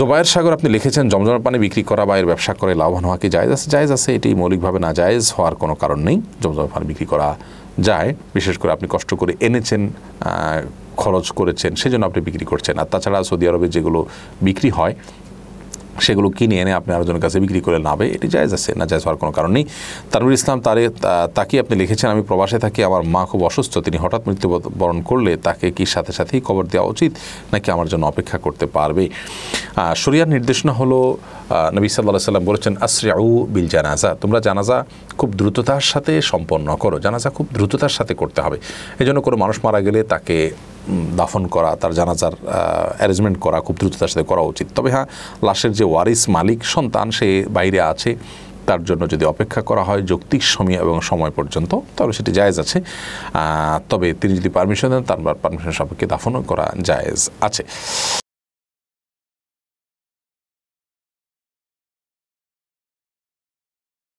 জোবায়ের সাগর আপনি লিখেছেন জমজমের পানি বিক্রি করা বা এর ব্যবসা করে লাভবান হওয়া কি জায়জ আছে জায়জ আছে এটি মৌলিকভাবে না জায়জ হওয়ার কোনো কারণ নেই জমজমের পানি বিক্রি করা যায় বিশেষ করে আপনি কষ্ট করে এনেছেন খরচ করেছেন সেজন্য আপনি বিক্রি করছেন আর তাছাড়া সৌদি আরবে যেগুলো বিক্রি হয় সেগুলো কিনে এনে আপনি আরোজনের কাছে বিক্রি করে নাবে এটি জায়জ আছে না জায়জ হওয়ার কোনো কারণ নেই তানবির ইসলাম তারে তাকে আপনি লিখেছেন আমি প্রবাসে থাকি আমার মা খুব অসুস্থ তিনি হঠাৎ মৃত্যুবরণ করলে তাকে কি সাথে সাথেই খবর দেওয়া উচিত নাকি আমার জন্য অপেক্ষা করতে পারবে শরিয়ার নির্দেশনা হলো নবী সাল্লা সাল্লাম বলেছেন আসরিয়াউ বিল জানাজা তোমরা জানাজা খুব দ্রুততার সাথে সম্পন্ন করো জানাজা খুব দ্রুততার সাথে করতে হবে এই জন্য কোনো মানুষ মারা গেলে তাকে দাফন করা তার জানাজার অ্যারেঞ্জমেন্ট করা খুব দ্রুততার সাথে করা উচিত তবে হ্যাঁ লাশের যে ওয়ারিস মালিক সন্তান সে বাইরে আছে তার জন্য যদি অপেক্ষা করা হয় যৌক্তিক সময় এবং সময় পর্যন্ত তাহলে সেটি জায়েজ আছে তবে তিনি যদি পারমিশন দেন তার পারমিশন সবাইকে দাফনও করা জায়েজ আছে